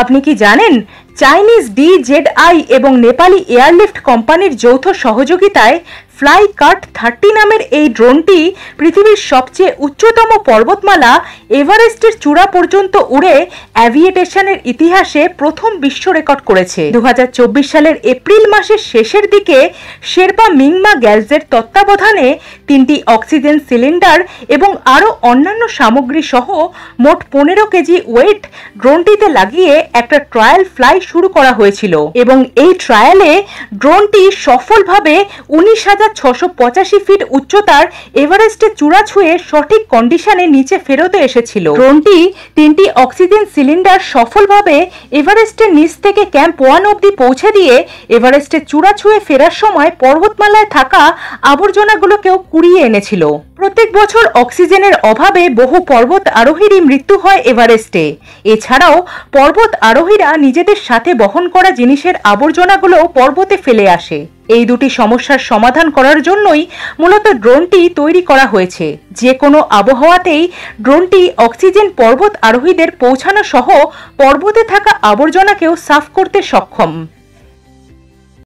আপনি কি জানেন চাইনিজ আই এবং নেপালি এয়ারলিফট কোম্পানির যৌথ সহযোগিতায় ফ্লাই কাট থার্টি নামের এই ড্রোনটি পৃথিবীর সবচেয়ে উচ্চতম পর্বতমালা এভারেস্টের চূড়া পর্যন্ত উড়ে অ্যাভিয়েটেশনের ইতিহাসে প্রথম বিশ্ব রেকর্ড করেছে দু সালের এপ্রিল মাসের শেষের দিকে শেরপা মিংমা গ্যালসের তত্ত্বাবধানে তিনটি অক্সিজেন সিলিন্ডার এবং আরও অন্যান্য সামগ্রী সহ মোট পনেরো কেজি ওয়েট ড্রোনটিতে লাগিয়ে একটা ট্রায়াল ফ্লাই শুরু করা হয়েছিল এবং এই ট্রায়ালে ড্রোনটি সফলভাবে উনিশ হাজার ছশো পঁচাশি ফিট উচ্চতার এভারেস্টের চূড়া ছুঁয়ে সঠিক কন্ডিশনে নিচে ফেরত এসেছিল ড্রোনটি তিনটি অক্সিজেন সিলিন্ডার সফলভাবে এভারেস্টের নিচ থেকে ক্যাম্প ওয়ান অব্দি পৌঁছে দিয়ে এভারেস্টের চূড়া ছুঁয়ে ফেরার সময় পর্বতমালায় থাকা আবর্জনাগুলোকেও কুড়িয়ে এনেছিল প্রত্যেক বছর অক্সিজেনের অভাবে বহু পর্বত আরোহীরই মৃত্যু হয় এভারেস্টে এছাড়াও পর্বত আরোহীরা নিজেদের সাথে বহন করা জিনিসের আবর্জনাগুলো পর্বতে ফেলে আসে এই দুটি সমস্যার সমাধান করার জন্যই মূলত ড্রোনটি তৈরি করা হয়েছে যে কোনো আবহাওয়াতেই ড্রোনটি অক্সিজেন পর্বত আরোহীদের পৌঁছানো সহ পর্বতে থাকা আবর্জনাকেও সাফ করতে সক্ষম